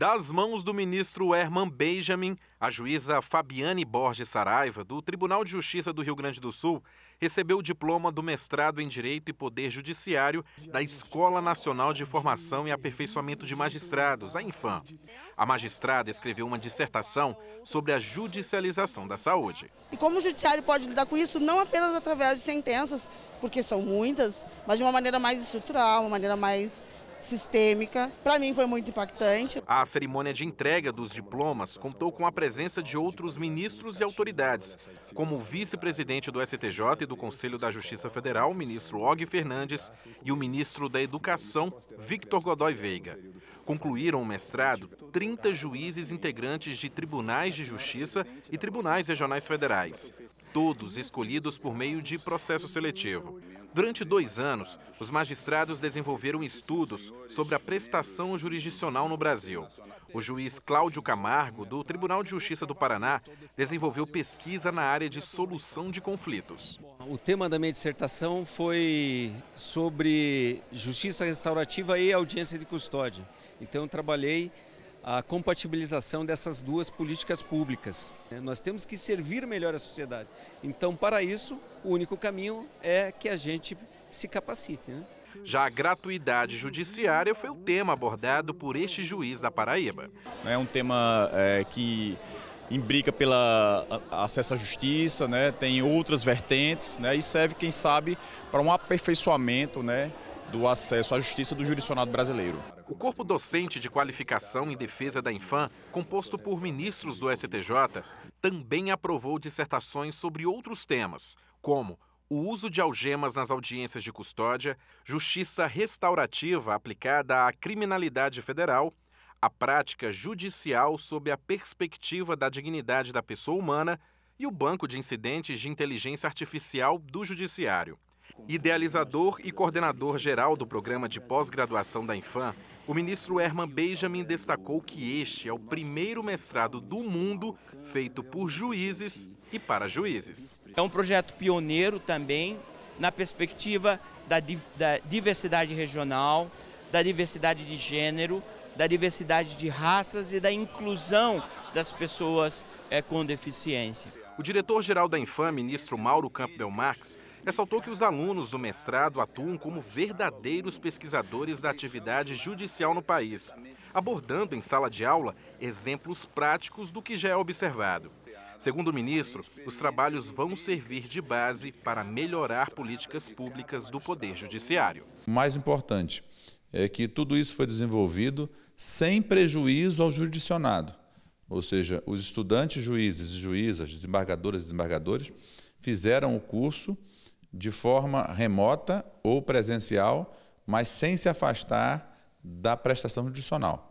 Das mãos do ministro Herman Benjamin, a juíza Fabiane Borges Saraiva, do Tribunal de Justiça do Rio Grande do Sul, recebeu o diploma do mestrado em Direito e Poder Judiciário da Escola Nacional de Formação e Aperfeiçoamento de Magistrados, a Infam. A magistrada escreveu uma dissertação sobre a judicialização da saúde. E como o judiciário pode lidar com isso, não apenas através de sentenças, porque são muitas, mas de uma maneira mais estrutural, uma maneira mais sistêmica. Para mim foi muito impactante. A cerimônia de entrega dos diplomas contou com a presença de outros ministros e autoridades, como o vice-presidente do STJ e do Conselho da Justiça Federal, o ministro Og Fernandes, e o ministro da Educação, Victor Godoy Veiga. Concluíram o mestrado 30 juízes integrantes de tribunais de justiça e tribunais regionais federais todos escolhidos por meio de processo seletivo. Durante dois anos, os magistrados desenvolveram estudos sobre a prestação jurisdicional no Brasil. O juiz Cláudio Camargo, do Tribunal de Justiça do Paraná, desenvolveu pesquisa na área de solução de conflitos. O tema da minha dissertação foi sobre justiça restaurativa e audiência de custódia. Então, trabalhei a compatibilização dessas duas políticas públicas. É, nós temos que servir melhor a sociedade. Então, para isso, o único caminho é que a gente se capacite. Né? Já a gratuidade judiciária foi o tema abordado por este juiz da Paraíba. É um tema é, que imbrica pela acesso à justiça, né? tem outras vertentes né? e serve, quem sabe, para um aperfeiçoamento né? do acesso à justiça do jurisdicionado brasileiro. O corpo docente de qualificação em defesa da Infam, composto por ministros do STJ, também aprovou dissertações sobre outros temas, como o uso de algemas nas audiências de custódia, justiça restaurativa aplicada à criminalidade federal, a prática judicial sob a perspectiva da dignidade da pessoa humana e o banco de incidentes de inteligência artificial do judiciário. Idealizador e coordenador geral do programa de pós-graduação da Infam, o ministro Herman Benjamin destacou que este é o primeiro mestrado do mundo feito por juízes e para juízes. É um projeto pioneiro também na perspectiva da, da diversidade regional, da diversidade de gênero, da diversidade de raças e da inclusão das pessoas é, com deficiência. O diretor-geral da Infam, ministro Mauro Campbell Marx, ressaltou que os alunos do mestrado atuam como verdadeiros pesquisadores da atividade judicial no país, abordando em sala de aula exemplos práticos do que já é observado. Segundo o ministro, os trabalhos vão servir de base para melhorar políticas públicas do Poder Judiciário. O mais importante é que tudo isso foi desenvolvido sem prejuízo ao jurisdicionado. Ou seja, os estudantes, juízes e juízas, desembargadoras e desembargadores, fizeram o curso de forma remota ou presencial, mas sem se afastar da prestação judicial.